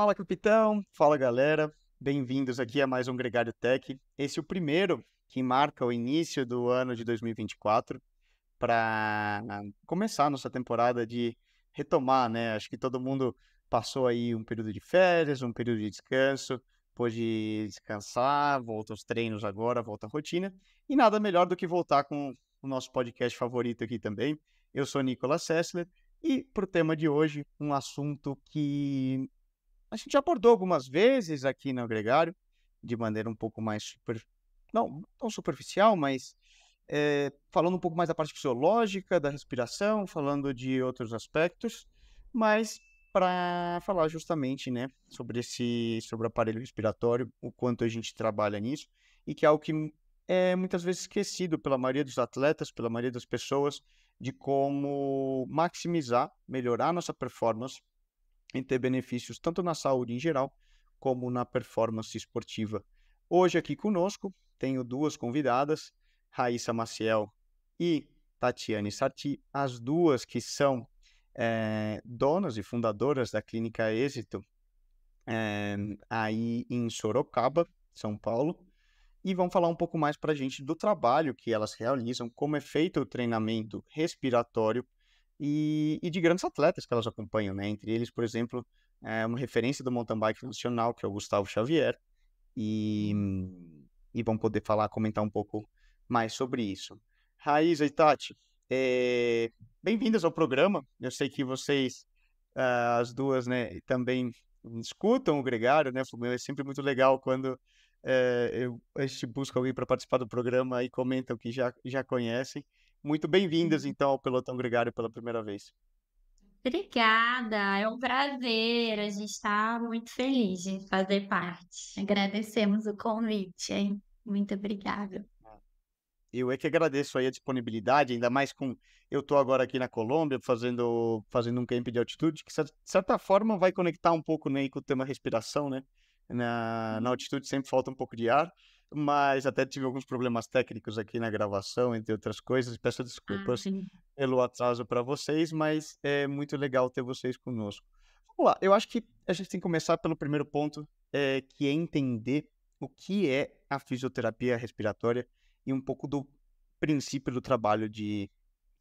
Fala, capitão! Fala, galera! Bem-vindos aqui a mais um Gregário Tech. Esse é o primeiro que marca o início do ano de 2024 para começar nossa temporada de retomar, né? Acho que todo mundo passou aí um período de férias, um período de descanso, pôde descansar, volta aos treinos agora, volta à rotina. E nada melhor do que voltar com o nosso podcast favorito aqui também. Eu sou Nicolas Sessler e para o tema de hoje, um assunto que a gente abordou algumas vezes aqui no Gregário, de maneira um pouco mais super... não tão superficial, mas é, falando um pouco mais da parte fisiológica, da respiração, falando de outros aspectos, mas para falar justamente né, sobre esse sobre o aparelho respiratório, o quanto a gente trabalha nisso, e que é algo que é muitas vezes esquecido pela maioria dos atletas, pela maioria das pessoas, de como maximizar, melhorar nossa performance em ter benefícios tanto na saúde em geral, como na performance esportiva. Hoje aqui conosco tenho duas convidadas, Raíssa Maciel e Tatiane Sarti, as duas que são é, donas e fundadoras da Clínica Êxito é, aí em Sorocaba, São Paulo, e vão falar um pouco mais para a gente do trabalho que elas realizam, como é feito o treinamento respiratório e, e de grandes atletas que elas acompanham, né? Entre eles, por exemplo, é uma referência do mountain bike nacional, que é o Gustavo Xavier, e, uhum. e vão poder falar, comentar um pouco mais sobre isso. Raíza e Tati, é, bem-vindas ao programa. Eu sei que vocês, ah, as duas, né, também escutam o Gregário, né? É sempre muito legal quando eh, eu, a gente busca alguém para participar do programa e comentam que já, já conhecem. Muito bem-vindas, uhum. então, ao Pelotão Gregário pela primeira vez. Obrigada, é um prazer. A gente está muito feliz de fazer parte. Agradecemos o convite, hein? Muito obrigada. É. Eu é que agradeço aí a disponibilidade, ainda mais com. Eu estou agora aqui na Colômbia fazendo, fazendo um camp de altitude, que de certa forma vai conectar um pouco né, com o tema respiração, né? Na, na uhum. altitude sempre falta um pouco de ar mas até tive alguns problemas técnicos aqui na gravação, entre outras coisas. Peço ah, desculpas ah, pelo atraso para vocês, mas é muito legal ter vocês conosco. Vamos lá, eu acho que a gente tem que começar pelo primeiro ponto, é, que é entender o que é a fisioterapia respiratória e um pouco do princípio do trabalho de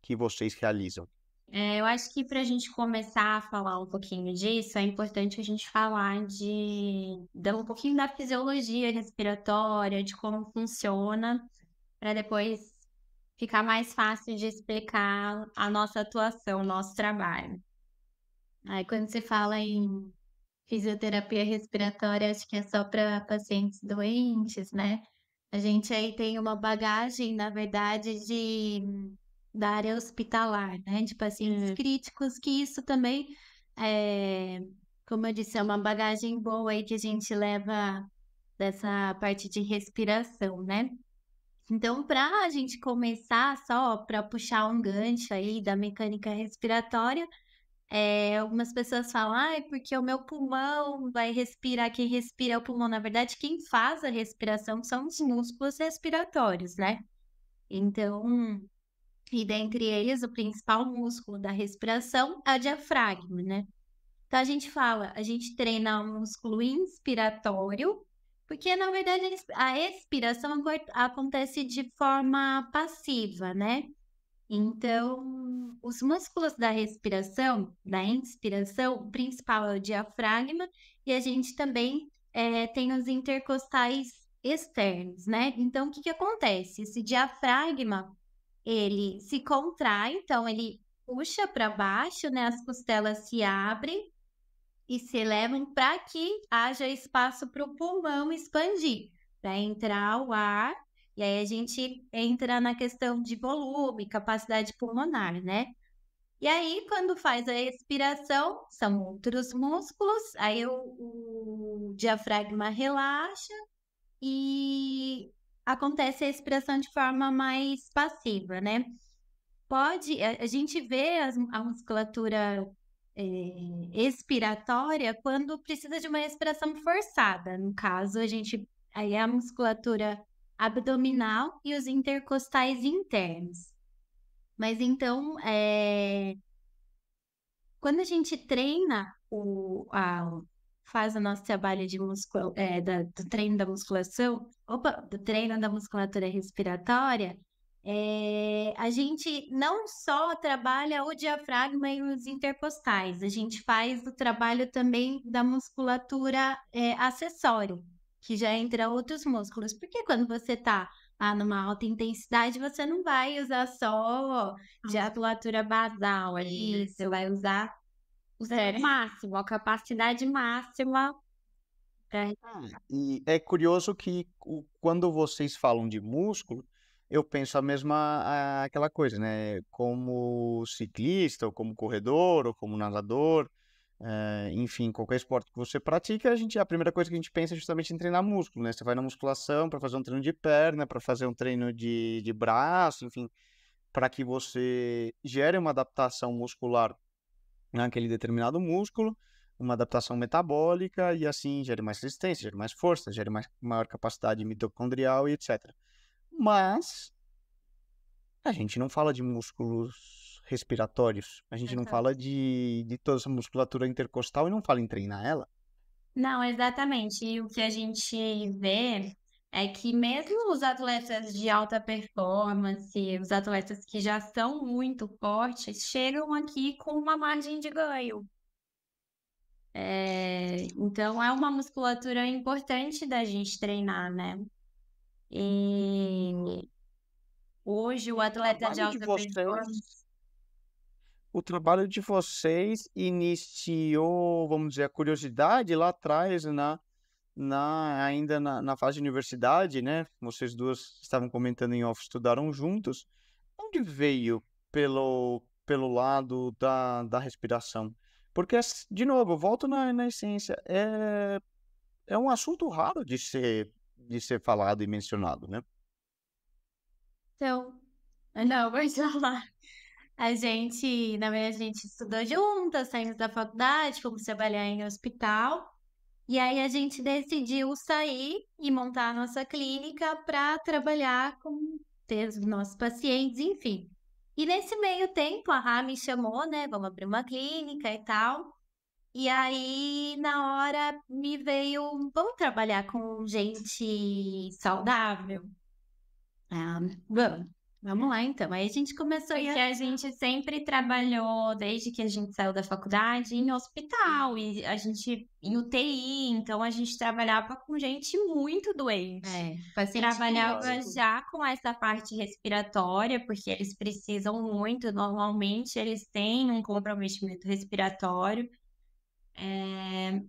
que vocês realizam. É, eu acho que para a gente começar a falar um pouquinho disso, é importante a gente falar de dar um pouquinho da fisiologia respiratória, de como funciona, para depois ficar mais fácil de explicar a nossa atuação, o nosso trabalho. Aí quando você fala em fisioterapia respiratória, acho que é só para pacientes doentes, né? A gente aí tem uma bagagem, na verdade, de da área hospitalar, né? De tipo pacientes assim, é. críticos, que isso também é, como eu disse, é uma bagagem boa aí que a gente leva dessa parte de respiração, né? Então, para a gente começar só para puxar um gancho aí da mecânica respiratória, é, algumas pessoas falam, ah, é porque o meu pulmão vai respirar, quem respira é o pulmão. Na verdade, quem faz a respiração são os músculos respiratórios, né? Então, e dentre eles o principal músculo da respiração é o diafragma, né? Então a gente fala, a gente treina o músculo inspiratório, porque na verdade a expiração acontece de forma passiva, né? Então, os músculos da respiração, da inspiração, o principal é o diafragma, e a gente também é, tem os intercostais externos, né? Então, o que, que acontece? Esse diafragma ele se contrai, então ele puxa para baixo, né? As costelas se abrem e se elevam para que haja espaço para o pulmão expandir, para entrar o ar. E aí a gente entra na questão de volume, capacidade pulmonar, né? E aí, quando faz a expiração, são outros músculos, aí o, o diafragma relaxa e acontece a expiração de forma mais passiva, né? Pode, a, gente vê as, a musculatura é, expiratória quando precisa de uma expiração forçada. No caso, a gente aí é a musculatura abdominal e os intercostais internos. Mas então, é, quando a gente treina o, a, faz o nosso trabalho de muscul... É, da, do treino da musculação, opa, do treino da musculatura respiratória, é, a gente não só trabalha o diafragma e os intercostais, a gente faz o trabalho também da musculatura é, que já entra outros músculos. Porque quando você está ah, numa alta intensidade, você não vai usar só diafragmatura basal ali, você vai usar o Sério? máximo, a capacidade máxima. Pra... Ah, e é curioso que quando vocês falam de músculo, eu penso a mesma aquela coisa, né? Como ciclista, ou como corredor, ou como nadador, eh, enfim, qualquer esporte que você pratica, a gente a primeira coisa que a gente pensa é justamente em treinar músculo, né? Você vai na musculação para fazer um treino de perna, para fazer um treino de, de braço, enfim, para que você gere uma adaptação muscular naquele né, determinado músculo, uma adaptação metabólica e assim gera mais resistência, gera mais força, gera mais, maior capacidade mitocondrial e etc. Mas a gente não fala de músculos respiratórios, a gente uhum. não fala de, de toda essa musculatura intercostal e não fala em treinar ela. Não, exatamente. E o que a gente vê é que mesmo os atletas de alta performance, os atletas que já são muito fortes, chegam aqui com uma margem de ganho. É, então é uma musculatura importante da gente treinar, né? E hoje o atleta o de alta de vocês, performance. O trabalho de vocês iniciou, vamos dizer, a curiosidade lá atrás na né? na, ainda na, na fase de universidade, né? Vocês duas estavam comentando em off, estudaram juntos. Onde veio pelo, pelo lado da, da respiração? Porque, de novo, volto na, na essência, é, é um assunto raro de ser, de ser falado e mencionado, né? Então, não, vou falar. A gente, na verdade, a gente estudou juntas, saindo da faculdade, fomos trabalhar em hospital. E aí a gente decidiu sair e montar a nossa clínica para trabalhar com ter os nossos pacientes, enfim. E nesse meio tempo a Rá me chamou, né? Vamos abrir uma clínica e tal. E aí, na hora, me veio, vamos trabalhar com gente saudável. Ah, vamos. Vamos lá, então. Aí a gente começou Porque a... a gente sempre trabalhou, desde que a gente saiu da faculdade, em hospital, e a gente em UTI, então a gente trabalhava com gente muito doente. É, trabalhava já com essa parte respiratória, porque eles precisam muito, normalmente eles têm um comprometimento respiratório. É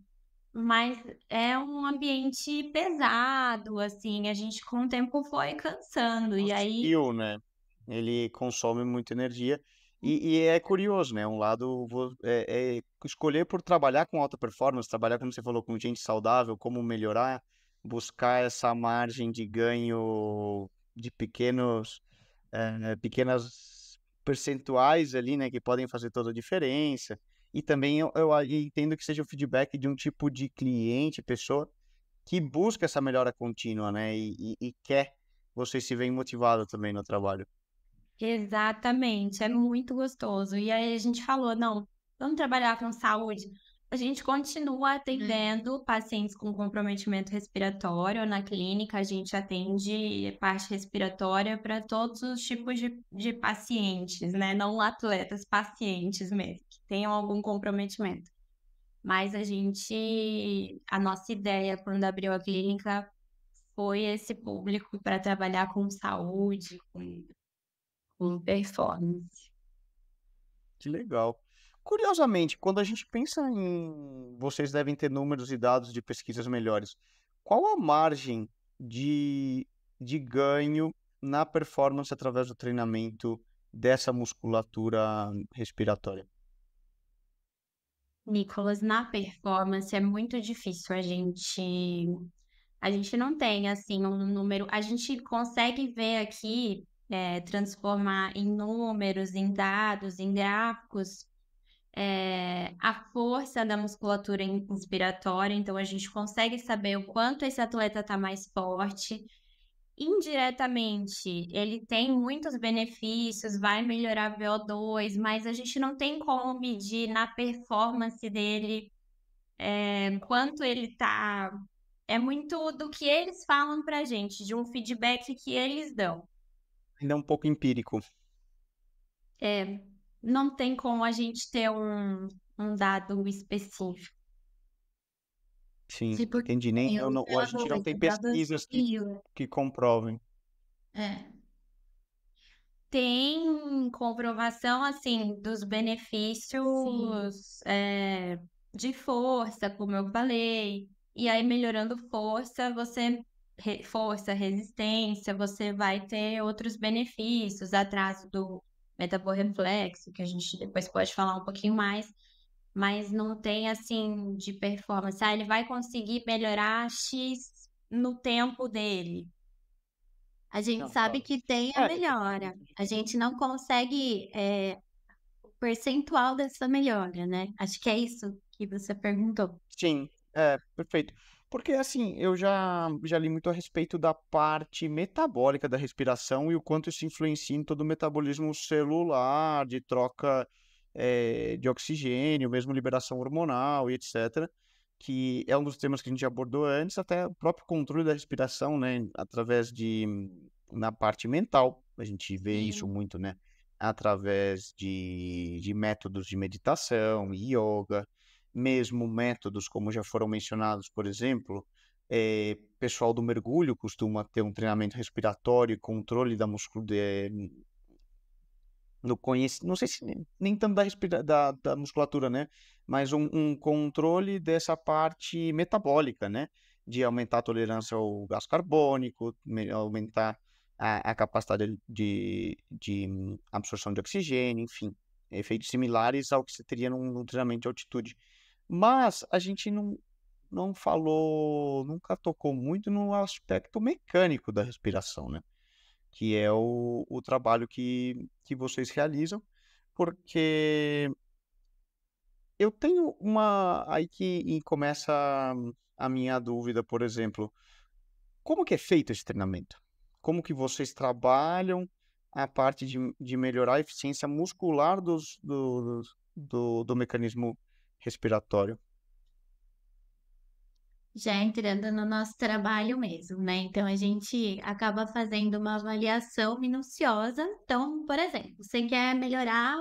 mas é um ambiente pesado, assim, a gente com o tempo foi cansando, e aí... Fio, né? Ele consome muita energia, e, uhum. e é curioso, né? Um lado é, é escolher por trabalhar com alta performance, trabalhar, como você falou, com gente saudável, como melhorar, buscar essa margem de ganho de pequenos, é, pequenas percentuais ali, né? Que podem fazer toda a diferença, e também eu, eu entendo que seja o feedback de um tipo de cliente, pessoa, que busca essa melhora contínua, né? E, e, e quer, você se ver motivado também no trabalho. Exatamente, é muito gostoso. E aí a gente falou, não, vamos trabalhar com saúde. A gente continua uhum. atendendo pacientes com comprometimento respiratório na clínica, a gente atende parte respiratória para todos os tipos de, de pacientes, né? Não atletas, pacientes mesmo tenham algum comprometimento. Mas a gente, a nossa ideia quando abriu a clínica foi esse público para trabalhar com saúde, com, com performance. Que legal. Curiosamente, quando a gente pensa em. Vocês devem ter números e dados de pesquisas melhores. Qual a margem de, de ganho na performance através do treinamento dessa musculatura respiratória? Nicolas, na performance é muito difícil a gente. A gente não tem, assim, um número. A gente consegue ver aqui, é, transformar em números, em dados, em gráficos, é, a força da musculatura inspiratória. Então, a gente consegue saber o quanto esse atleta está mais forte, indiretamente ele tem muitos benefícios, vai melhorar VO2, mas a gente não tem como medir na performance dele é, quanto ele tá. É muito do que eles falam pra gente, de um feedback que eles dão. Ainda é um pouco empírico. É, não tem como a gente ter um, um dado específico. Sim, entendi. Nem, assim, eu não, a gente não tem pesquisas que, que comprovem. É. Tem comprovação, assim, dos benefícios é, de força, como eu falei. E aí, melhorando força, você... força, resistência, você vai ter outros benefícios, atraso do metaborreflexo, que a gente depois pode falar um pouquinho mais mas não tem assim de performance. Ah, ele vai conseguir melhorar X no tempo dele. A gente não, sabe que tem a é, melhora. A gente não consegue é, o percentual dessa melhora, né? Acho que é isso que você perguntou. Sim, é, perfeito. Porque assim, eu já, já li muito a respeito da parte metabólica da respiração e o quanto isso influencia em todo o metabolismo celular, de troca é, de oxigênio, mesmo liberação hormonal e etc., que é um dos temas que a gente abordou antes, até o próprio controle da respiração, né, através de, na parte mental, a gente vê Sim. isso muito, né, através de, de métodos de meditação, yoga, mesmo métodos como já foram mencionados, por exemplo, é, pessoal do mergulho costuma ter um treinamento respiratório e controle da muscul... de, no conhecimento, não sei se nem, nem tanto da, respira... da, da musculatura, né? Mas um, um, controle dessa parte metabólica, né? De aumentar a tolerância ao gás carbônico, aumentar a, a capacidade de, de absorção de oxigênio, enfim, efeitos similares ao que você teria num, num treinamento de altitude. Mas a gente não, não falou, nunca tocou muito no aspecto mecânico da respiração, né? que é o, o trabalho que, que vocês realizam, porque eu tenho uma. Aí que começa a minha dúvida, por exemplo. Como que é feito esse treinamento? Como que vocês trabalham a parte de, de melhorar a eficiência muscular dos, do, do, do mecanismo respiratório? já entrando no nosso trabalho mesmo, né? Então a gente acaba fazendo uma avaliação minuciosa. Então, por exemplo, você quer melhorar,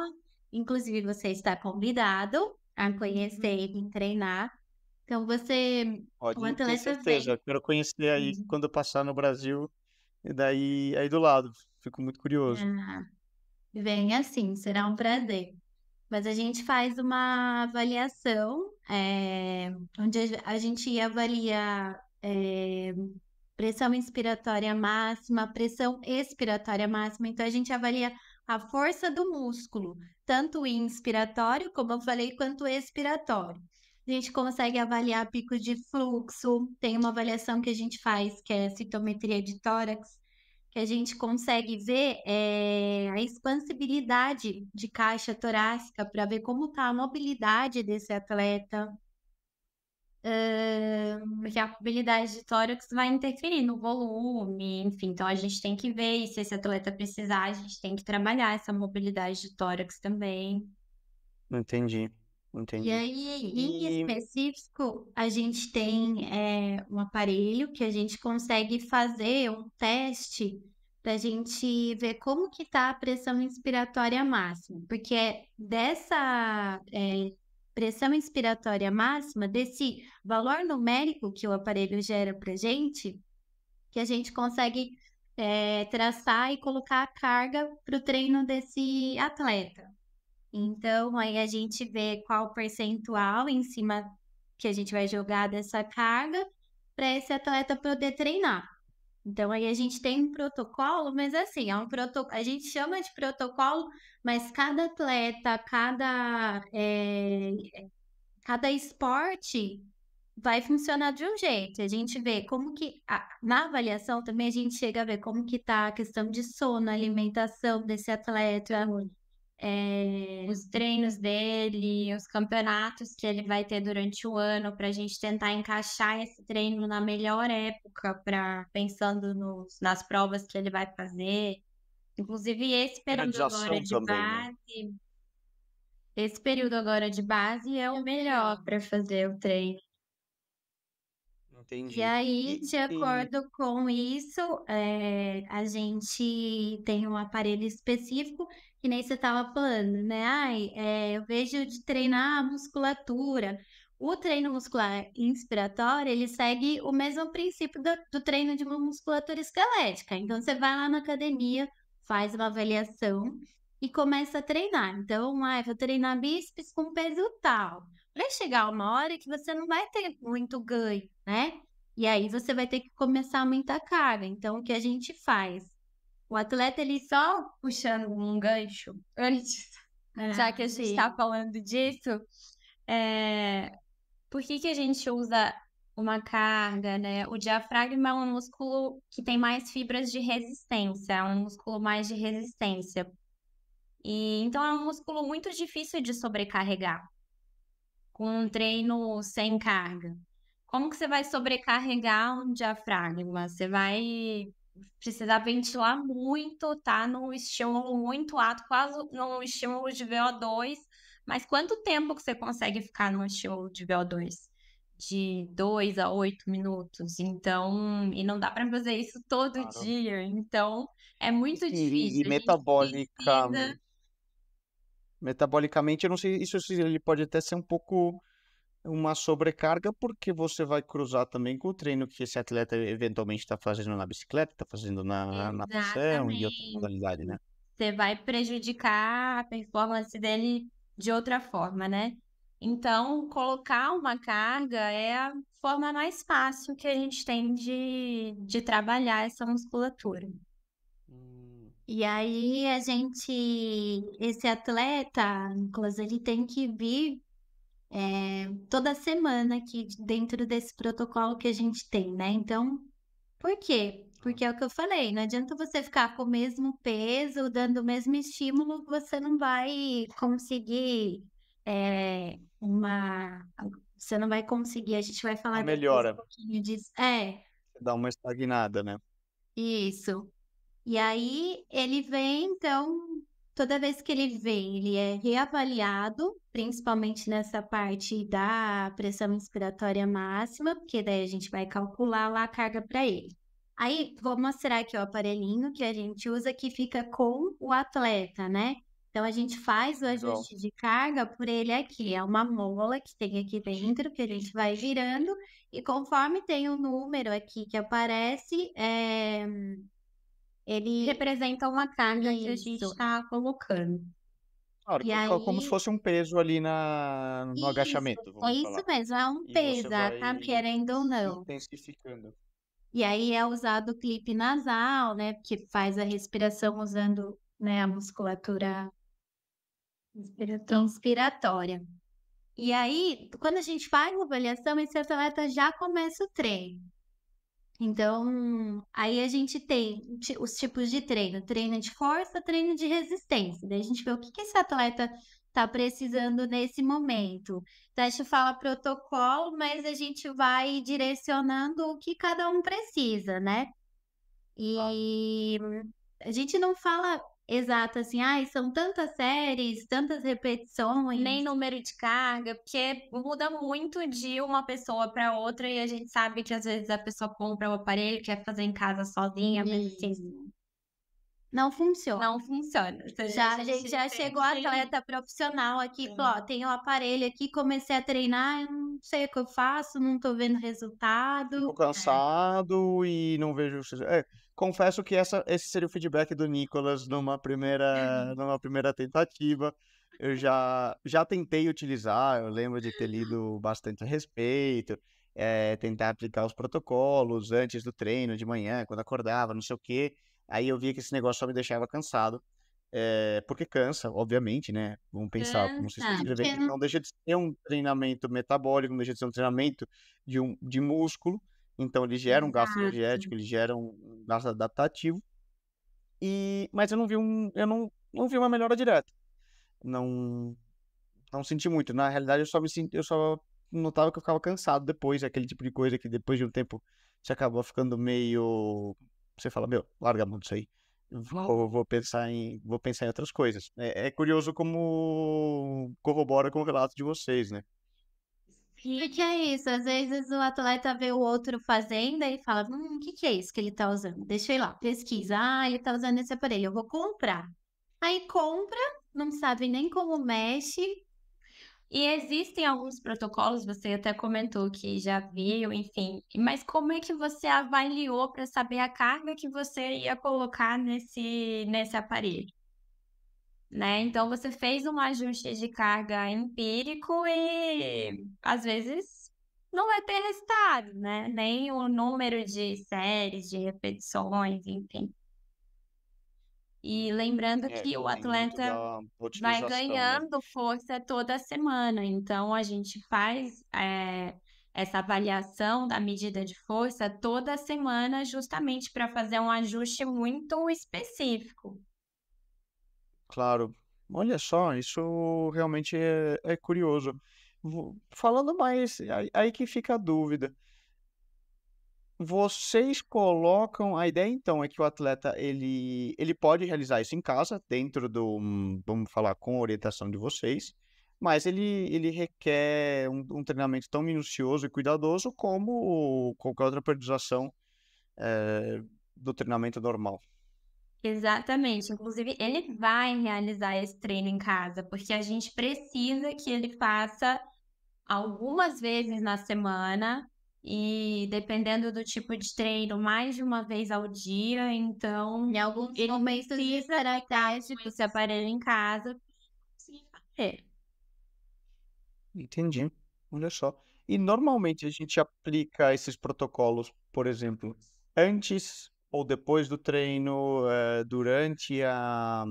inclusive você está convidado a uhum. conhecer e treinar. Então você, Pode, o atleta certeza. Vem. Quero conhecer aí uhum. quando passar no Brasil e daí aí do lado. Fico muito curioso. Ah, vem assim, será um prazer. Mas a gente faz uma avaliação, é, onde a gente avalia é, pressão inspiratória máxima, pressão expiratória máxima. Então, a gente avalia a força do músculo, tanto inspiratório, como eu falei, quanto expiratório. A gente consegue avaliar pico de fluxo, tem uma avaliação que a gente faz, que é a citometria de tórax, que a gente consegue ver é, a expansibilidade de caixa torácica para ver como está a mobilidade desse atleta. Uh, porque a mobilidade de tórax vai interferir no volume, enfim, então a gente tem que ver, e se esse atleta precisar, a gente tem que trabalhar essa mobilidade de tórax também. Entendi. Entendi. E aí, em E específico, a gente tem é, um aparelho que a gente consegue fazer um teste para a gente ver como que está a pressão inspiratória máxima, porque é dessa é, pressão inspiratória máxima, desse valor numérico que o aparelho gera para a gente, que a gente consegue é, traçar e colocar a carga para o treino desse atleta. Então, aí a gente vê qual percentual em cima que a gente vai jogar dessa carga para esse atleta poder treinar. Então, aí a gente tem um protocolo, mas assim, é um protocolo, a gente chama de protocolo, mas cada atleta, cada, é, cada esporte vai funcionar de um jeito. A gente vê como que na avaliação também a gente chega a ver como que está a questão de sono, alimentação desse atleta, é, os treinos dele, os campeonatos que ele vai ter durante o ano, para a gente tentar encaixar esse treino na melhor época, para pensando nos, nas provas que ele vai fazer. Inclusive, esse período agora de também, né? base. Né? Esse período agora de base é o melhor para fazer o treino. Entendi. E aí, de acordo com isso, é, a gente tem um aparelho específico que nem você estava falando, né? Ai, é, eu vejo de treinar a musculatura. O treino muscular inspiratório, ele segue o mesmo princípio do, do treino de uma musculatura esquelética. Então, você vai lá na academia, faz uma avaliação e começa a treinar. Então, ai, vou treinar bíceps com peso tal. Vai chegar uma hora que você não vai ter muito ganho, né? E aí você vai ter que começar a aumentar a carga. Então, o que a gente faz? O atleta, ele só puxando um gancho antes, é, já que a gente está falando disso, é... por que, que a gente usa uma carga, né? O diafragma é um músculo que tem mais fibras de resistência, é um músculo mais de resistência. E, então é um músculo muito difícil de sobrecarregar com um treino sem carga. Como que você vai sobrecarregar um diafragma? Você vai precisar ventilar muito, tá num estímulo muito alto, quase num estímulo de VO2. Mas quanto tempo que você consegue ficar num estímulo de VO2? de 2 a 8 minutos. Então, e não dá para fazer isso todo claro. dia. Então, é muito e, difícil. E metabolicamente. Precisa... metabolicamente, eu não sei, isso ele pode até ser um pouco uma sobrecarga, porque você vai cruzar também com o treino que esse atleta eventualmente está fazendo na bicicleta, está fazendo na natação e outra modalidade, né? Você vai prejudicar a performance dele de outra forma, né? Então, colocar uma carga é a forma mais fácil que a gente tem de, de trabalhar essa musculatura. Hum. E aí a gente, esse atleta, Nicolas, ele tem que vir é, toda semana aqui dentro desse protocolo que a gente tem, né? Então, por quê? Porque é o que eu falei, não adianta você ficar com o mesmo peso, dando o mesmo estímulo, você não vai conseguir é, uma. Você não vai conseguir, a gente vai falar melhora. um pouquinho disso. É. Dá uma estagnada, né? Isso. E aí ele vem, então, toda vez que ele vem, ele é reavaliado, principalmente nessa parte da pressão inspiratória máxima, porque daí a gente vai calcular lá a carga para ele. Aí, vou mostrar aqui o aparelhinho que a gente usa que fica com o atleta, né? Então, a gente faz o ajuste de carga por ele aqui. É uma mola que tem aqui dentro, que a gente vai virando. E conforme tem o um número aqui que aparece, é... Ele representa uma carga Isso. que a gente está colocando. Claro, aí... como se fosse um peso ali na, no isso, agachamento. Vamos é isso falar. mesmo, é um peso, é, tá querendo ou não. Intensificando. E aí é usado o clipe nasal, né? Que faz a respiração usando né, a musculatura transpiratória. E aí, quando a gente faz a avaliação, esse atleta já começa o treino. Então, aí a gente tem os tipos de treino: treino de força, treino de resistência. Daí a gente vê o que, que esse atleta está precisando nesse momento. Então, a gente fala protocolo, mas a gente vai direcionando o que cada um precisa, né? E a gente não fala exato, assim, ai, são tantas séries, tantas repetições. Nem número de carga, porque muda muito de uma pessoa para outra e a gente sabe que às vezes a pessoa compra o aparelho, quer fazer em casa sozinha, mas assim, não funciona. Não funciona. Então, já, a gente já chegou tem... atleta profissional aqui, Sim. falou, ó, tem o aparelho aqui, comecei a treinar, não sei o que eu faço, não tô vendo resultado. Tô é. cansado é. e não vejo... É, confesso que essa, esse seria o feedback do Nicolas numa primeira, uhum. numa primeira tentativa. Eu já, já tentei utilizar, eu lembro de ter lido uhum. bastante a respeito, é, tentar aplicar os protocolos antes do treino, de manhã, quando acordava, não sei o quê. Aí eu via que esse negócio só me deixava cansado. É, porque cansa, obviamente, né? Vamos pensar, cansa, como se não deixa de ser um treinamento metabólico, não deixa de ser um treinamento de, um, de músculo, então ele gera um gasto energético, ele gera um gasto adaptativo. E mas eu não vi um, eu não, não vi uma melhora direta. Não não senti muito. Na realidade eu só me senti, eu só notava que eu ficava cansado depois, aquele tipo de coisa que depois de um tempo você acabou ficando meio você fala, meu, larga mão disso aí. Vou, vou pensar em vou pensar em outras coisas. É, é curioso como corrobora com o relato de vocês, né? E que é isso, às vezes o atleta vê o outro fazendo e fala: hum, o que, que é isso que ele tá usando? Deixa eu ir lá, pesquisa. Ah, ele tá usando esse aparelho, eu vou comprar. Aí compra, não sabe nem como mexe. E existem alguns protocolos, você até comentou que já viu, enfim. Mas como é que você avaliou para saber a carga que você ia colocar nesse, nesse aparelho? né? Então você fez um ajuste de carga empírico e às vezes não vai ter resultado, né? Nem o número de séries, de repetições, enfim. E lembrando é, que o atleta vai né? ganhando né? força toda semana, então a gente faz é, essa avaliação da medida de força toda semana, justamente para fazer um ajuste muito específico. Claro. Olha só, isso realmente é, é curioso. Falando mais, aí aí que fica a dúvida. Vocês colocam, a ideia então é que o atleta ele, ele pode realizar isso em casa, dentro do, hum, vamos falar, com a orientação de vocês, mas ele, ele requer um, um treinamento tão minucioso e cuidadoso como qualquer outra periodização eh, do treinamento normal. Exatamente. Uhum. Inclusive, ele vai realizar esse treino em casa, porque a gente precisa que ele faça algumas vezes na semana e dependendo do tipo de treino, mais de uma vez ao dia. Então, em alguns ele momentos precisa da idade com esse aparelho em casa. Entendi. Olha só. E normalmente a gente aplica esses protocolos, por exemplo, antes ou depois do treino, é, durante a.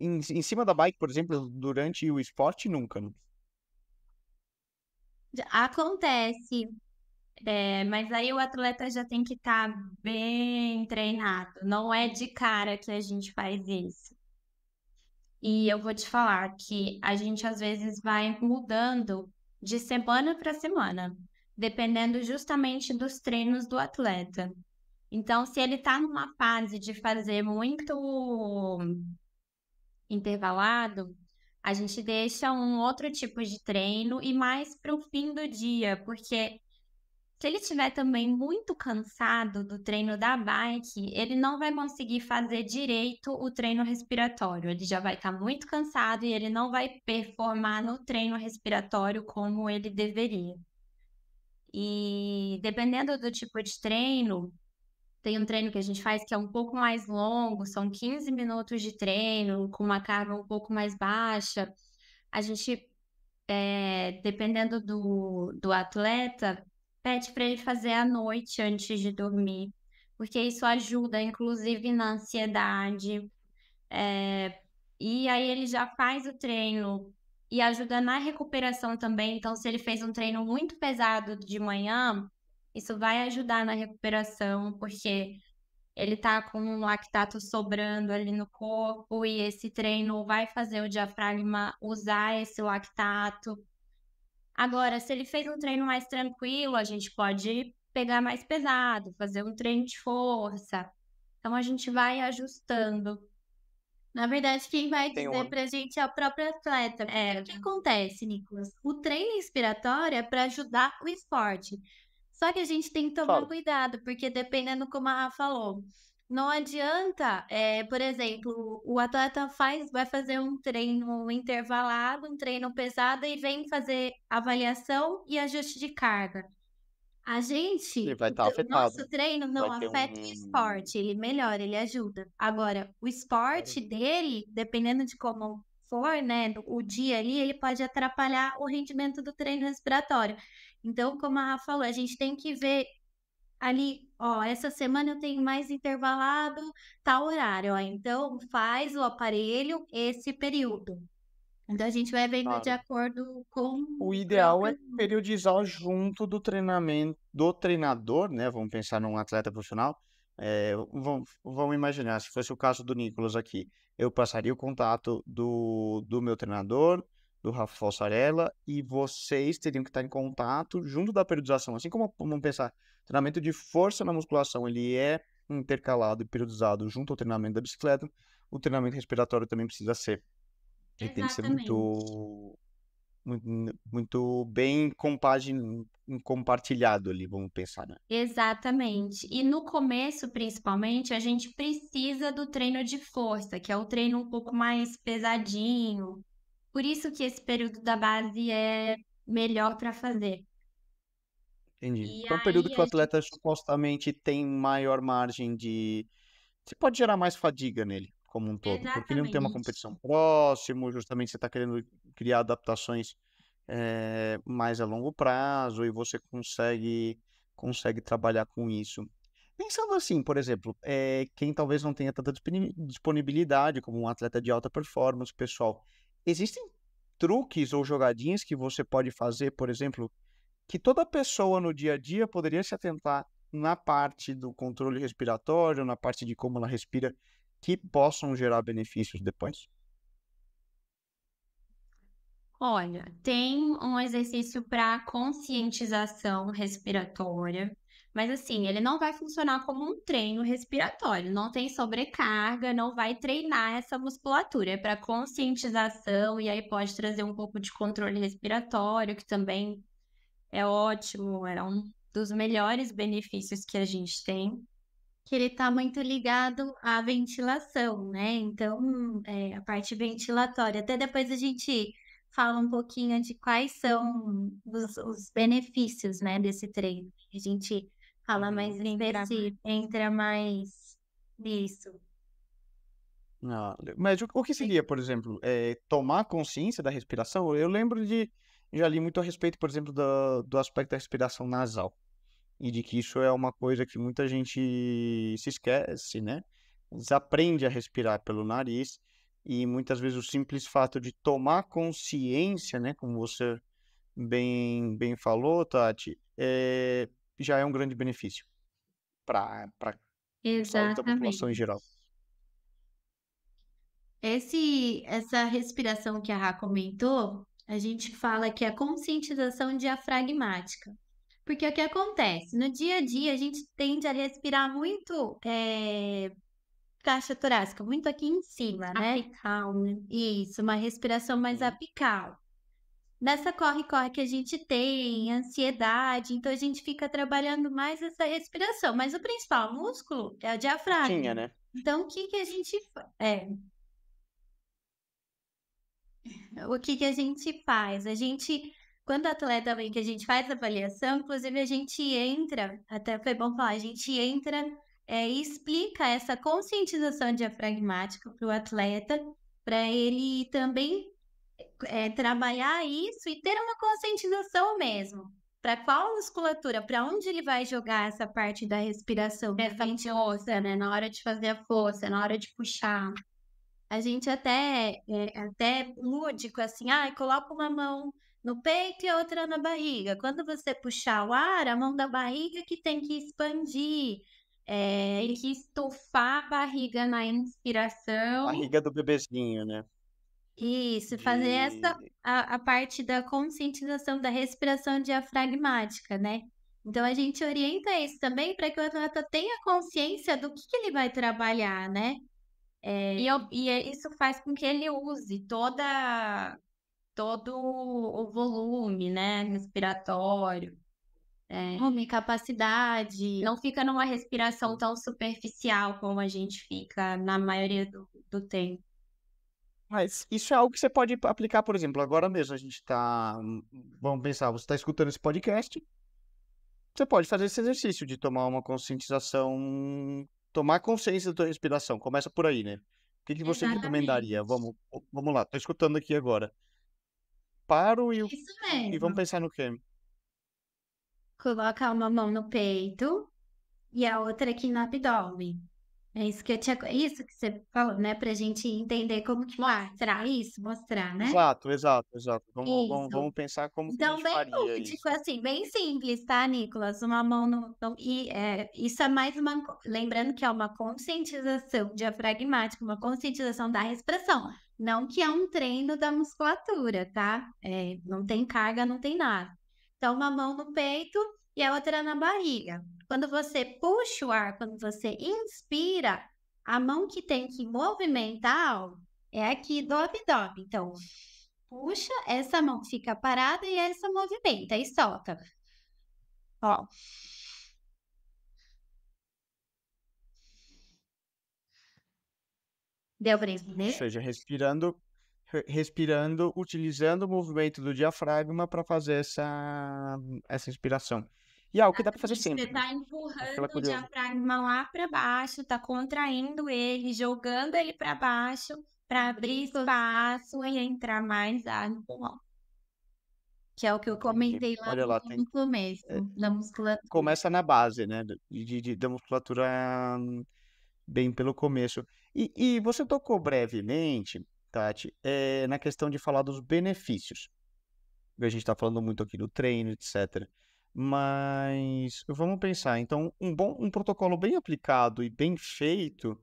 Em, em cima da bike, por exemplo, durante o esporte, nunca. Né? Acontece. É, mas aí o atleta já tem que estar tá bem treinado. Não é de cara que a gente faz isso. E eu vou te falar que a gente às vezes vai mudando de semana para semana, dependendo justamente dos treinos do atleta. Então, se ele está numa fase de fazer muito intervalado, a gente deixa um outro tipo de treino e mais para o fim do dia, porque se ele estiver também muito cansado do treino da bike, ele não vai conseguir fazer direito o treino respiratório. Ele já vai estar tá muito cansado e ele não vai performar no treino respiratório como ele deveria. E dependendo do tipo de treino, tem um treino que a gente faz que é um pouco mais longo, são 15 minutos de treino, com uma carga um pouco mais baixa. A gente, é, dependendo do, do atleta, pede para ele fazer à noite antes de dormir, porque isso ajuda, inclusive, na ansiedade. É, e aí ele já faz o treino e ajuda na recuperação também. Então, se ele fez um treino muito pesado de manhã, isso vai ajudar na recuperação, porque ele tá com um lactato sobrando ali no corpo e esse treino vai fazer o diafragma usar esse lactato. Agora, se ele fez um treino mais tranquilo, a gente pode pegar mais pesado, fazer um treino de força. Então a gente vai ajustando. Na verdade, quem vai dizer para pra gente é o próprio atleta. É, o que acontece, Nicolas? O treino inspiratório é para ajudar o esporte. Só que a gente tem que tomar Fala. cuidado, porque dependendo como a Rafa falou, não adianta, é, por exemplo, o atleta faz, vai fazer um treino intervalado, um treino pesado e vem fazer avaliação e ajuste de carga. A gente, ele vai tá estar então, afetado. nosso treino não afeta um... o esporte, ele melhora, ele ajuda. Agora, o esporte é. dele, dependendo de como for, né, o dia ali, ele pode atrapalhar o rendimento do treino respiratório. Então, como a Rafa falou, a gente tem que ver ali, ó, essa semana eu tenho mais intervalado, tal horário, ó, então faz o aparelho esse período. Então a gente vai vendo claro. de acordo com o ideal é periodizar junto do treinamento do treinador, né? Vamos pensar num atleta profissional. É, vamos, vamos imaginar se fosse o caso do Nicolas aqui eu passaria o contato do, do meu treinador, do Rafael Sarella, e vocês teriam que estar em contato junto da periodização. Assim como vamos pensar, treinamento de força na musculação, ele é intercalado e periodizado junto ao treinamento da bicicleta, o treinamento respiratório também precisa ser. Ele Exatamente. tem que ser muito muito, bem hum, compartilhado ali, vamos pensar, né? Exatamente. E no começo, principalmente, a gente precisa do treino de força, que é o treino um pouco mais pesadinho. Por isso que esse período da base é melhor para fazer. Entendi. Então, é um período que o atleta gente... supostamente tem maior margem de. Você pode gerar mais fadiga nele como um todo, Exatamente. porque não tem uma competição próxima, justamente você está querendo criar adaptações é, mais a longo prazo e você consegue consegue trabalhar com isso. Pensando assim, por exemplo, é, quem talvez não tenha tanta disponibilidade como um atleta de alta performance, pessoal, existem truques ou jogadinhas que você pode fazer, por exemplo, que toda pessoa no dia a dia poderia se atentar na parte do controle respiratório, na parte de como ela respira, que possam gerar benefícios depois? Olha, tem um exercício para conscientização respiratória, mas assim, ele não vai funcionar como um treino respiratório, não tem sobrecarga, não vai treinar essa musculatura, é para conscientização e aí pode trazer um pouco de controle respiratório, que também é ótimo, É um dos melhores benefícios que a gente tem que ele está muito ligado à ventilação, né? Então, é, a parte ventilatória. Até depois a gente fala um pouquinho de quais são os, os benefícios, né, desse treino. A gente fala uhum. mais investir, entra mais nisso. Ah, mas o, o, que seria, por exemplo, é tomar consciência da respiração? Eu lembro de já li muito a respeito, por exemplo, do, do aspecto da respiração nasal e de que isso é uma coisa que muita gente se esquece, né? Aprende a respirar pelo nariz e muitas vezes o simples fato de tomar consciência, né, como você bem bem falou, Tati, é, já é um grande benefício para para a população em geral. Esse, essa respiração que a Rá comentou, a gente fala que é a conscientização diafragmática. Porque o que acontece? No dia a dia, a gente tende a respirar muito é, caixa torácica, muito aqui em cima, né? Apical, né? Isso, uma respiração mais apical. Nessa corre-corre que a gente tem, ansiedade, então a gente fica trabalhando mais essa respiração. Mas o principal músculo é o diafragma. Tinha, né? Então, o que, que a gente. É, o que, que a gente faz? A gente quando o atleta vem que a gente faz avaliação, inclusive a gente entra, até foi bom falar, a gente entra é, e explica essa conscientização diafragmática para o atleta, para ele também é, trabalhar isso e ter uma conscientização mesmo. Para qual musculatura, para onde ele vai jogar essa parte da respiração, Essa frente ossa, né? Na hora de fazer a força, na hora de puxar a gente até é, até lúdico assim, ah, coloca uma mão no peito e a outra na barriga. Quando você puxar o ar, a mão da barriga que tem que expandir, é, eh, tem que estufar a barriga na inspiração. Barriga do bebezinho, né? Isso, fazer essa a, a, parte da conscientização da respiração diafragmática, né? Então a gente orienta isso também para que o atleta tenha consciência do que, que ele vai trabalhar, né? Eh, é, e, e, isso faz com que ele use toda todo o volume, né, respiratório, é, capacidade, não fica numa respiração tão superficial como a gente fica na maioria do, do tempo. Mas isso é algo que você pode aplicar, por exemplo, agora mesmo a gente está, vamos pensar, você está escutando esse podcast, você pode fazer esse exercício de tomar uma conscientização, tomar consciência da sua respiração, começa por aí, né? O que, que você Exatamente. recomendaria? Vamos, vamos lá, estou escutando aqui agora paro e, Isso mesmo. e vamos pensar no quê? Coloca uma mão no peito e a outra aqui no abdômen. É isso que eu tinha, isso que você falou, né? Pra gente entender como que mostrar ah, isso, mostrar, né? Exato, exato, exato. Vamos, vamos, vamos pensar como então, que a então, gente bem lúdico, assim, bem simples, tá, Nicolas? Uma mão no, no e é, isso é mais uma, lembrando que é uma conscientização diafragmática, uma conscientização da respiração. Não que é um treino da musculatura, tá? É, não tem carga, não tem nada. Então, uma mão no peito e a outra na barriga. Quando você puxa o ar, quando você inspira, a mão que tem que movimentar é aqui do abdômen. Então, puxa, essa mão fica parada e essa movimenta e solta. Ó. Deu para entender? Ou seja, respirando, respirando, utilizando o movimento do diafragma para fazer essa, essa inspiração. E é o que dá para fazer sempre. Você né? está empurrando o diafragma lá para baixo, está contraindo ele, jogando ele para baixo para abrir espaço e entrar mais ar no pulmão. Que é o que eu comentei lá, lá no tem... começo é... da musculatura. Começa na base, né? De, de, da musculatura hum, bem pelo começo. E, e você tocou brevemente, Tati, é, na questão de falar dos benefícios. A gente está falando muito aqui do treino, etc. Mas vamos pensar, então, um bom um protocolo bem aplicado e bem feito,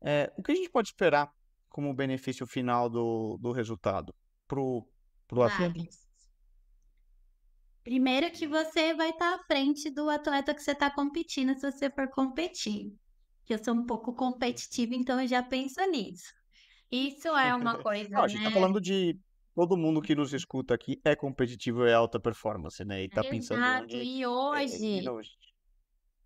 é, o que a gente pode esperar como benefício final do, do resultado para o ah, atleta? Primeiro que você vai estar tá à frente do atleta que você está competindo, se você for competir que eu sou um pouco competitiva, então eu já penso nisso. Isso é uma coisa. Não, a gente está né? falando de todo mundo que nos escuta aqui é competitivo e é alta performance, né? E está pensando. Exato, e hoje. É,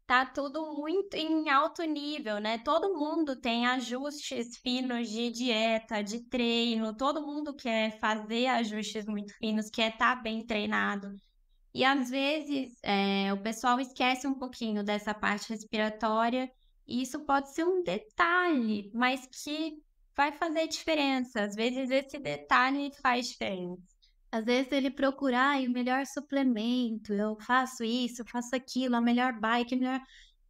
tá tudo muito em alto nível, né? Todo mundo tem ajustes finos de dieta, de treino, todo mundo quer fazer ajustes muito finos, quer estar tá bem treinado. E às vezes é, o pessoal esquece um pouquinho dessa parte respiratória e isso pode ser um detalhe, mas que vai fazer diferença. Às vezes esse detalhe faz diferença. Às vezes ele procurar o melhor suplemento, eu faço isso, eu faço aquilo, a melhor bike, a melhor.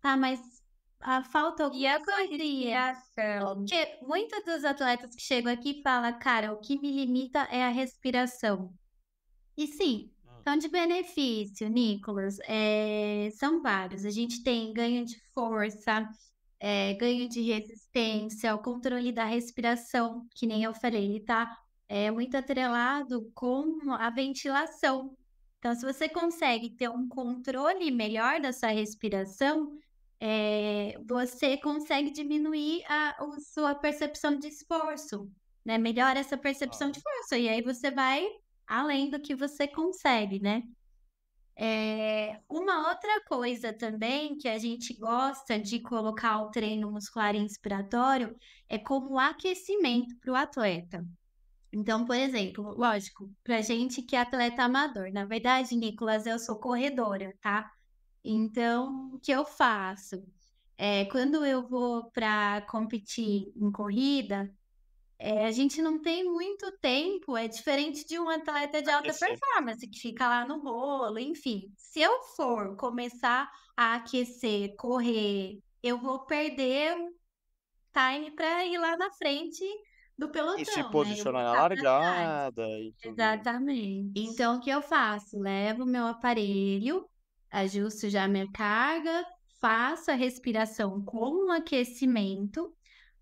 Tá, mas a ah, falta e a Porque muitos dos atletas que chegam aqui falam, cara, o que me limita é a respiração. E sim, então, de benefício, Nicolas, é, são vários. A gente tem ganho de força, é, ganho de resistência, o controle da respiração, que nem eu falei, ele está é, muito atrelado com a ventilação. Então, se você consegue ter um controle melhor da sua respiração, é, você consegue diminuir a, a, sua percepção de esforço, né? Melhora essa percepção ah. de esforço e aí você vai além do que você consegue, né? É, uma outra coisa também que a gente gosta de colocar o treino muscular inspiratório é como aquecimento para o atleta. Então, por exemplo, lógico, para gente que é atleta amador, na verdade, Nicolas, eu sou corredora, tá? Então, o que eu faço? É, quando eu vou para competir em corrida, é, a gente não tem muito tempo, é diferente de um atleta de ah, alta performance que fica lá no rolo, enfim. Se eu for começar a aquecer, correr, eu vou perder time para ir lá na frente do pelotão. E se né? posicionar né? na largada. Exatamente. Então, o que eu faço? Levo meu aparelho, ajusto já minha carga, faço a respiração com o aquecimento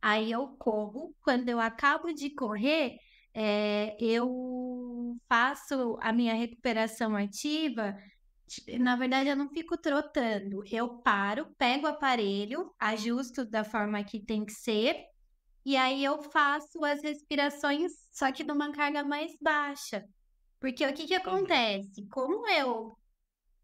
Aí eu corro. Quando eu acabo de correr, é, eu faço a minha recuperação ativa. Na verdade, eu não fico trotando. Eu paro, pego o aparelho, ajusto da forma que tem que ser, e aí eu faço as respirações, só que de uma carga mais baixa. Porque o que, que acontece? Como eu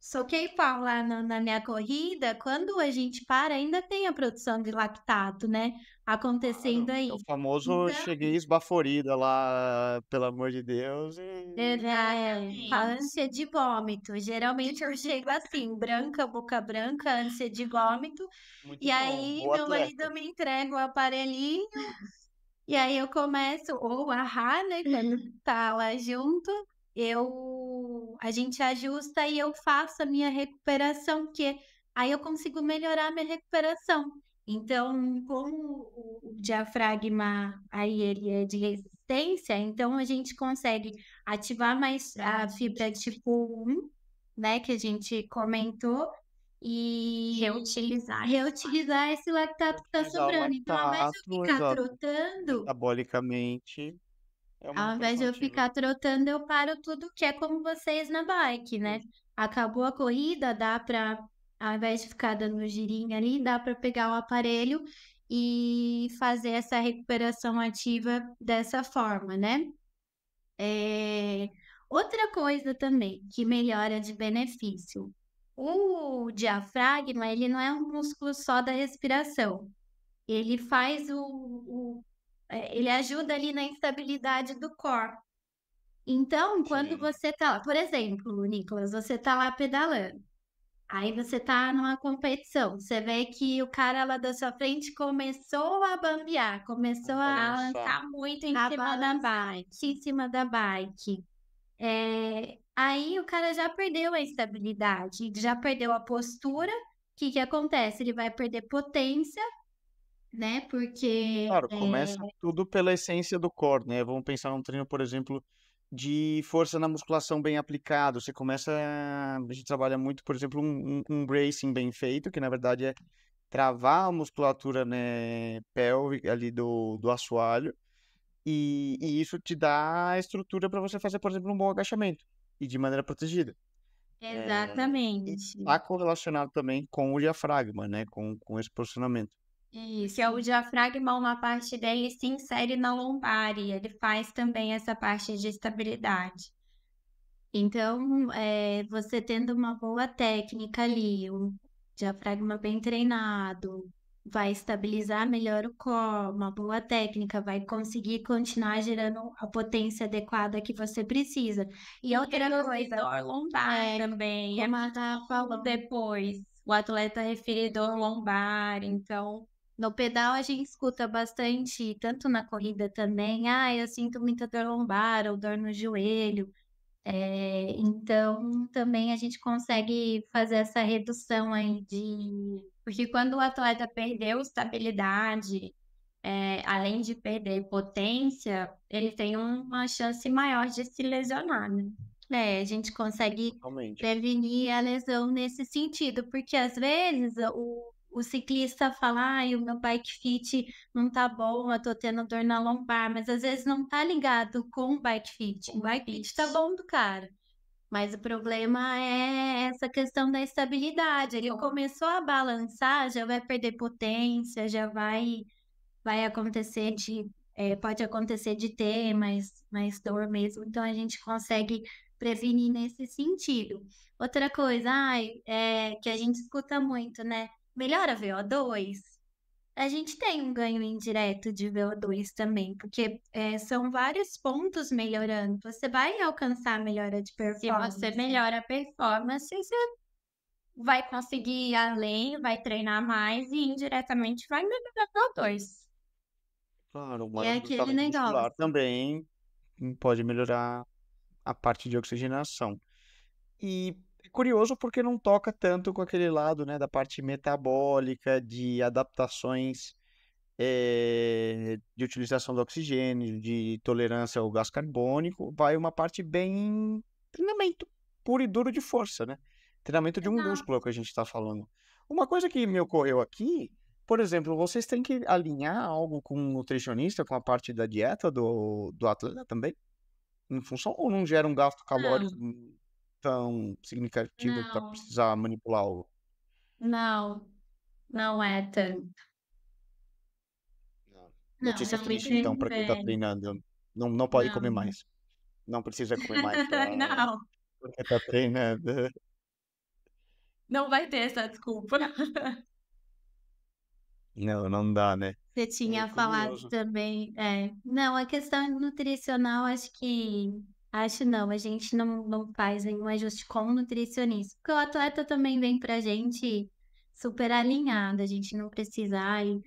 Soquei pau lá na, na minha corrida, quando a gente para, ainda tem a produção de lactato, né? Acontecendo claro, é aí. o famoso então... cheguei esbaforida lá, pelo amor de Deus. E... É, é. a ânsia de vômito. Geralmente eu chego assim, branca, boca branca, ânsia de vômito. Muito e bom. aí meu atleta. marido me entrega o aparelhinho. e aí eu começo, ou a né? Quando tá lá junto, eu a gente ajusta e eu faço a minha recuperação, que aí eu consigo melhorar a minha recuperação. Então, como o diafragma aí ele é de resistência, então a gente consegue ativar mais a fibra tipo 1, né, que a gente comentou, e reutilizar. Reutilizar esse lactato que está sobrando. então, ao invés de eu ficar trotando. Metabolicamente. É Ao invés de eu ficar trotando, eu paro tudo que é como vocês na bike, né? Acabou a corrida, dá para ao invés de ficar dando girinho ali, dá para pegar o aparelho e fazer essa recuperação ativa dessa forma, né? É... Outra coisa também que melhora de benefício, o diafragma ele não é um músculo só da respiração, ele faz o, o é, ele ajuda ali na instabilidade do core. Então, quando Sim. você tá lá, por exemplo, Nicolas, você tá lá pedalando, aí você tá numa competição, você vê que o cara lá da sua frente começou a bambear, começou a lançar muito em a cima da bike, em cima da bike. É, aí o cara já perdeu a estabilidade, já perdeu a postura. O que, que acontece? Ele vai perder potência né? Porque. Claro, eh, começa é... tudo pela essência do core, né? Vamos pensar num treino, por exemplo, de força na musculação bem aplicado. Você começa. A gente trabalha muito, por exemplo, um, um, um bracing bem feito, que na verdade é travar a musculatura né, pélvica ali do, do assoalho. E, e isso te dá a estrutura para você fazer, por exemplo, um bom agachamento e de maneira protegida. Eh, Exatamente. Está é, correlacionado também com o diafragma, né? Com, com esse posicionamento. Isso. Que é o diafragma, uma parte dele se insere na lombar e ele faz também essa parte de estabilidade. Então, é, você tendo uma boa técnica ali, o diafragma bem treinado, vai estabilizar melhor o core, uma boa técnica, vai conseguir continuar gerando a potência adequada que você precisa. E outra coisa, lombar é, também, é matar falou depois, o atleta referidor lombar, então no pedal a gente escuta bastante, tanto na corrida também, ah, eu sinto muita dor lombar ou dor no joelho. É, então também a gente consegue fazer essa redução aí de. Porque quando o atleta perdeu estabilidade, é, além de perder potência, ele tem uma chance maior de se lesionar, né? É, a gente consegue Totalmente. prevenir a lesão nesse sentido, porque às vezes o o ciclista fala, ai, o meu bike fit não tá bom, eu tô tendo dor na lombar, mas às vezes não tá ligado com o bike fit. O bike fit tá bom do cara. Mas o problema é essa questão da estabilidade. Ele começou a balançar, já vai perder potência, já vai vai acontecer de é, pode acontecer de ter mais mais dor mesmo. Então a gente consegue prevenir nesse sentido. Outra coisa, ai, é, que a gente escuta muito, né? melhora VO2, a gente tem um ganho indireto de VO2 também, porque é, são vários pontos melhorando. Você vai alcançar a melhora de performance. Se você melhora a performance, você vai conseguir ir além, vai treinar mais e indiretamente vai melhorar VO2. Claro, é aquele negócio. também pode melhorar a parte de oxigenação. E curioso porque não toca tanto com aquele lado, né, da parte metabólica, de adaptações é, de utilização do oxigênio, de tolerância ao gás carbônico, vai uma parte bem treinamento puro e duro de força, né? Treinamento de um é músculo que a gente está falando. Uma coisa que me ocorreu aqui, por exemplo, vocês têm que alinhar algo com o nutricionista, com a parte da dieta do, do atleta também? Em função, ou não gera um gasto calórico não tão significativa para precisar manipular algo. não, não é tanto. Não. Não, Notícia triste, então, para quem está treinando. Não, não pode comer mais. Não precisa comer mais não, Porque está treinando. não vai ter essa desculpa. Não, não dá, né? Você É tinha falado também, é. Não, a questão nutricional, acho que Acho não, a gente não, não faz nenhum ajuste com o nutricionista, porque o atleta também vem pra gente super alinhado, a gente não precisa. Ai,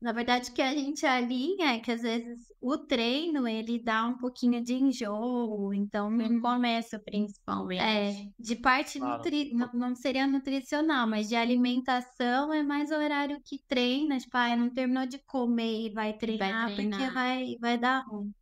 na verdade, o que a gente alinha é que às vezes o treino ele dá um pouquinho de enjoo, então no uhum. começa principalmente. É, de parte claro. nutri... não, não seria nutricional, mas de alimentação é mais o horário que treina, tipo, ah, não terminou de comer e vai treinar, vai treinar. porque vai, vai dar ruim.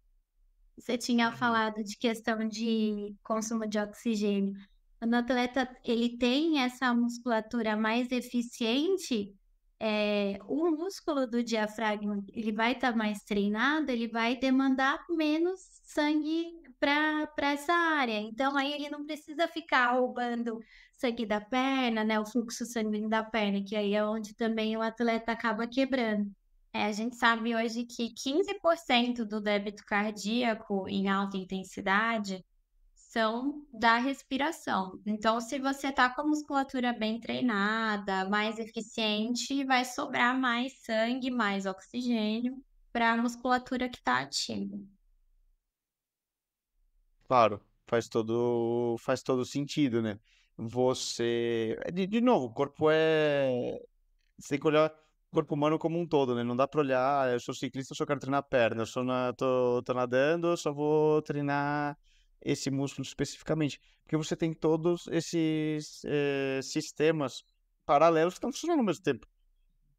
Você tinha falado de questão de consumo de oxigênio. Quando o atleta ele tem essa musculatura mais eficiente, é, o músculo do diafragma ele vai estar tá mais treinado, ele vai demandar menos sangue para essa área. Então aí ele não precisa ficar roubando sangue da perna, né? O fluxo sanguíneo da perna, que aí é onde também o atleta acaba quebrando. É, a gente sabe hoje que 15% do débito cardíaco em alta intensidade são da respiração. Então, se você está com a musculatura bem treinada, mais eficiente, vai sobrar mais sangue, mais oxigênio para a musculatura que está ativa. Claro, faz todo, faz todo sentido, né? Você. De, de novo, o corpo é. Você tem que olhar corpo humano como um todo, né? Não dá para olhar, eh, eu sou ciclista, eu só quero treinar perna, eu sou na, tô, tô nadando, eu só vou treinar esse músculo especificamente. Porque você tem todos esses eh, sistemas paralelos que estão funcionando ao mesmo tempo.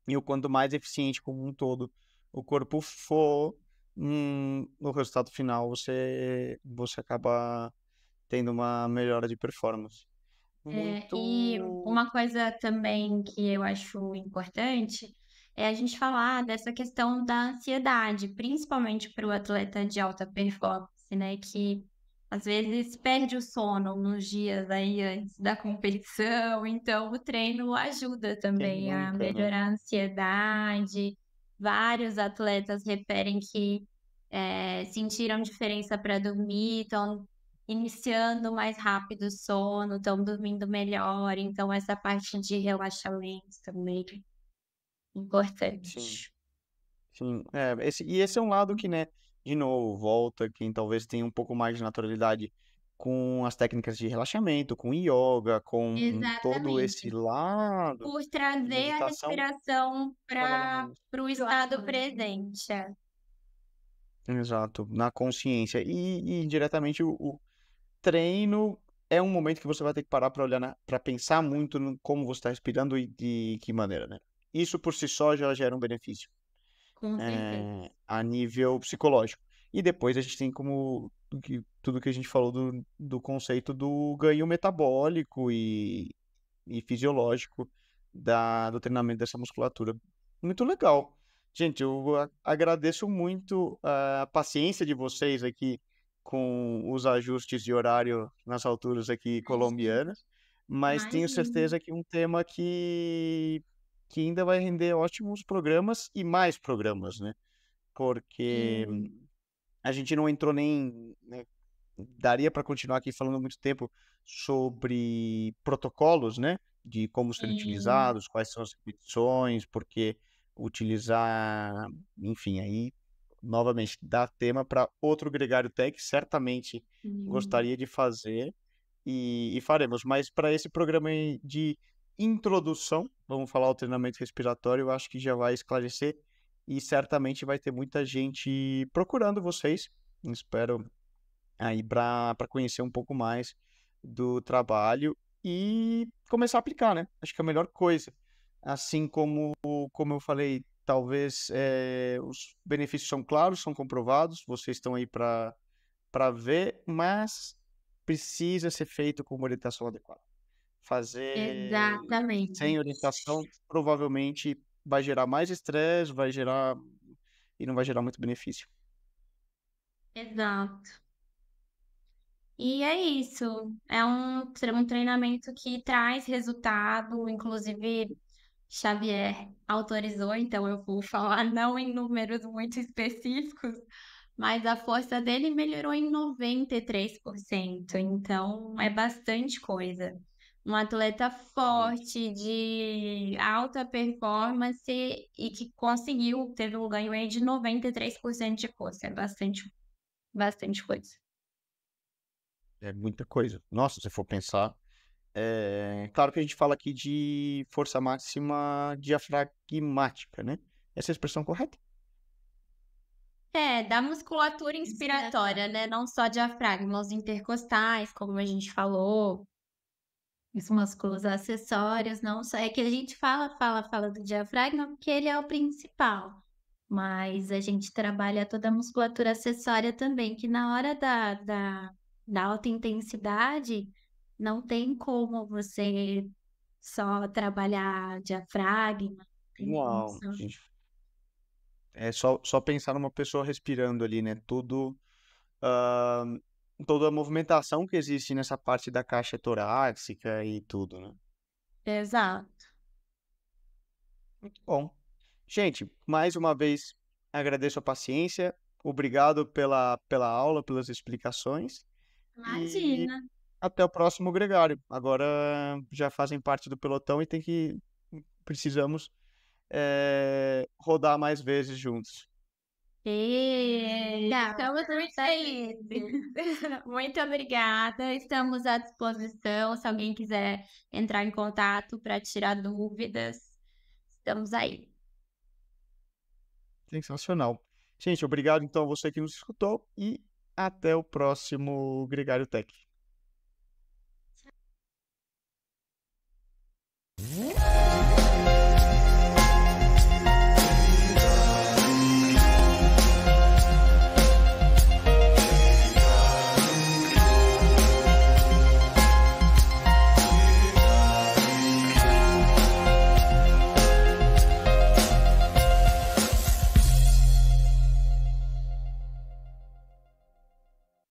E o quanto mais eficiente como um todo o corpo for, hum, no resultado final você, você acaba tendo uma melhora de performance. É, Muito... É, e uma coisa também que eu acho importante é a gente falar dessa questão da ansiedade, principalmente para o atleta de alta performance, né? Que às vezes perde o sono nos dias aí antes da competição, então o treino ajuda também a né? melhorar né? a ansiedade. Vários atletas referem que é, sentiram diferença para dormir, estão iniciando mais rápido o sono, estão dormindo melhor, então essa parte de relaxamento também importante. Sim. Sim. É, esse, e esse é um lado que, né, de novo, volta quem talvez tenha um pouco mais de naturalidade com as técnicas de relaxamento, com yoga, com Exatamente. todo esse lado. Por trazer a respiração para o estado presente. É. Exato, na consciência. E, e diretamente o, o, treino é um momento que você vai ter que parar para olhar, para pensar muito no como você está respirando e de que maneira, né? isso por si só já gera um benefício. Com certeza. É, a nível psicológico. E depois a gente tem como tudo que a gente falou do, do conceito do ganho metabólico e, e fisiológico da, do treinamento dessa musculatura. Muito legal. Gente, eu agradeço muito a paciência de vocês aqui com os ajustes de horário nas alturas aqui colombianas, mas Ai. tenho certeza que um tema que que ainda vai render ótimos programas e mais programas, né? Porque hum. a gente não entrou nem. Né? Daria para continuar aqui falando muito tempo sobre protocolos, né? De como serem hum. utilizados, quais são as repetições, porque utilizar. Enfim, aí, novamente, dá tema para outro Gregário Tech, certamente hum. gostaria de fazer e, e faremos. Mas para esse programa de introdução, vamos falar o treinamento respiratório, eu acho que já vai esclarecer e certamente vai ter muita gente procurando vocês. Espero aí para conhecer um pouco mais do trabalho e começar a aplicar, né? Acho que é a melhor coisa. Assim como, como eu falei, talvez é, os benefícios são claros, são comprovados, vocês estão aí para ver, mas precisa ser feito com uma orientação adequada fazer Exatamente. sem orientação provavelmente vai gerar mais estresse, vai gerar e não vai gerar muito benefício. Exato. E é isso. É um, um treinamento que traz resultado, inclusive Xavier autorizou, então eu vou falar não em números muito específicos, mas a força dele melhorou em 93%, então é bastante coisa um atleta forte, de alta performance e que conseguiu, teve um ganho aí de 93% de força. É bastante, bastante coisa. É muita coisa. Nossa, se for pensar. É... Claro que a gente fala aqui de força máxima diafragmática, né? Essa é a expressão correta? É, da musculatura inspiratória, né? Não só diafragma, os intercostais, como a gente falou, os músculos acessórios, não só. É que a gente fala, fala, fala do diafragma porque ele é o principal. Mas a gente trabalha toda a musculatura acessória também, que na hora da, da, da alta intensidade não tem como você só trabalhar diafragma. Uau! É só, só pensar numa pessoa respirando ali, né? Tudo. Uh, toda a movimentação que existe nessa parte da caixa torácica e tudo, né? Exato. Muito bom. Gente, mais uma vez agradeço a paciência, obrigado pela, pela aula, pelas explicações. Imagina. E até o próximo gregário. Agora já fazem parte do pelotão e tem que precisamos é, rodar mais vezes juntos. E... estamos muito felizes. muito obrigada. Estamos à disposição. Se alguém quiser entrar em contato para tirar dúvidas, estamos aí. Sensacional. Gente, obrigado então a você que nos escutou e até o próximo Gregário Tech. Tchau.